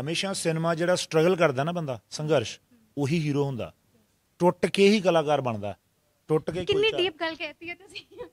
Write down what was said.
ਹਮੇਸ਼ਾ ਸਿਨੇਮਾ ਜਿਹੜਾ ਸਟਰਗਲ ਕਰਦਾ ਨਾ ਬੰਦਾ ਸੰਘਰਸ਼ ਉਹੀ ਹੀਰੋ ਹੁੰਦਾ ਟੁੱਟ ਕੇ ਹੀ ਕਲਾਕਾਰ ਬਣਦਾ ਟੁੱਟ ਕੇ ਕਿੰਨੀ ਡੀਪ ਗੱਲ ਕਹਿਤੀ ਹੈ ਤੁਸੀਂ